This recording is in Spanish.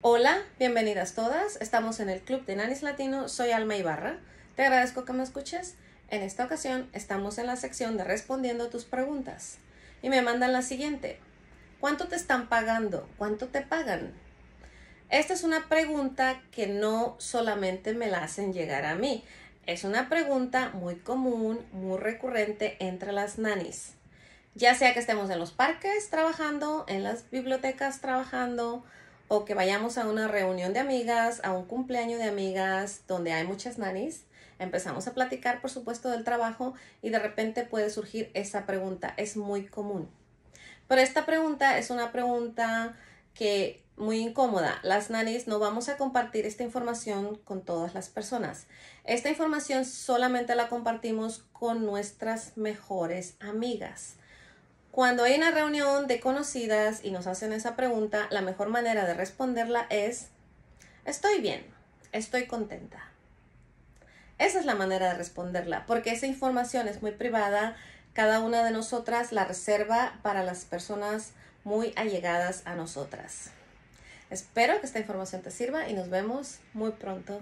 Hola, bienvenidas todas. Estamos en el Club de Nanis Latino. Soy Alma Ibarra. Te agradezco que me escuches. En esta ocasión estamos en la sección de respondiendo tus preguntas. Y me mandan la siguiente. ¿Cuánto te están pagando? ¿Cuánto te pagan? Esta es una pregunta que no solamente me la hacen llegar a mí. Es una pregunta muy común, muy recurrente entre las nanis. Ya sea que estemos en los parques trabajando, en las bibliotecas trabajando, o que vayamos a una reunión de amigas, a un cumpleaños de amigas donde hay muchas nanis, empezamos a platicar, por supuesto, del trabajo y de repente puede surgir esa pregunta. Es muy común. Pero esta pregunta es una pregunta que muy incómoda. Las nanis no vamos a compartir esta información con todas las personas. Esta información solamente la compartimos con nuestras mejores amigas. Cuando hay una reunión de conocidas y nos hacen esa pregunta, la mejor manera de responderla es, estoy bien, estoy contenta. Esa es la manera de responderla, porque esa información es muy privada, cada una de nosotras la reserva para las personas muy allegadas a nosotras. Espero que esta información te sirva y nos vemos muy pronto.